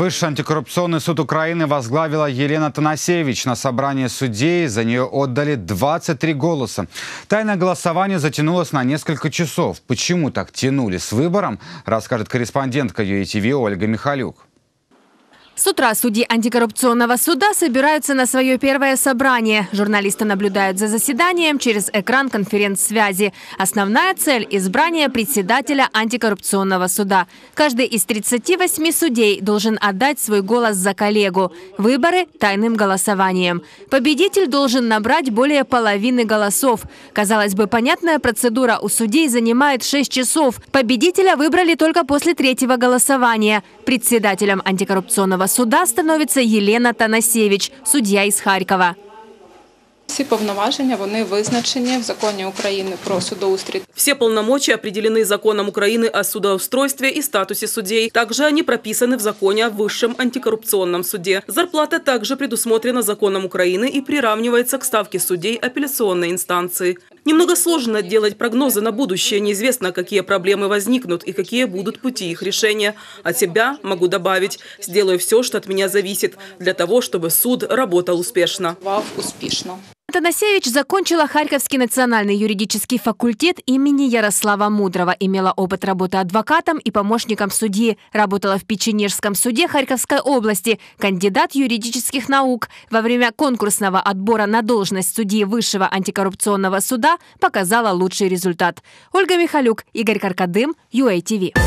Высший антикоррупционный суд Украины возглавила Елена Танасевич. На собрании судей за нее отдали 23 голоса. Тайное голосование затянулось на несколько часов. Почему так тянули с выбором, расскажет корреспондентка ЮИТВ Ольга Михалюк. С утра судьи антикоррупционного суда собираются на свое первое собрание. Журналисты наблюдают за заседанием через экран конференц-связи. Основная цель – избрание председателя антикоррупционного суда. Каждый из 38 судей должен отдать свой голос за коллегу. Выборы – тайным голосованием. Победитель должен набрать более половины голосов. Казалось бы, понятная процедура у судей занимает 6 часов. Победителя выбрали только после третьего голосования. Председателем антикоррупционного суда становится Елена Танасевич, судья из Харькова. Всі повноваження вони визначені в законі України про судоустрій. Все полномочия определены законом Украины о судоустройстве и статусе судей. Также они прописаны в законе о Высшем антикоррупционном суде. Зарплата также предусмотрена законом Украины и приравнивается к ставке судей апелляционной инстанции. Немного сложно делать прогнозы на будущее. Неизвестно, какие проблемы возникнут и какие будут пути их решения. От себя могу добавить, сделаю все, что от меня зависит, для того, чтобы суд работал успешно. Успешно. Танасевич закончила Харьковский национальный юридический факультет имени Ярослава Мудрого. Имела опыт работы адвокатом и помощником судьи. Работала в Печенежском суде Харьковской области. Кандидат юридических наук. Во время конкурсного отбора на должность судьи Высшего антикоррупционного суда показала лучший результат. Ольга Михалюк, Игорь Каркадым, ТВ.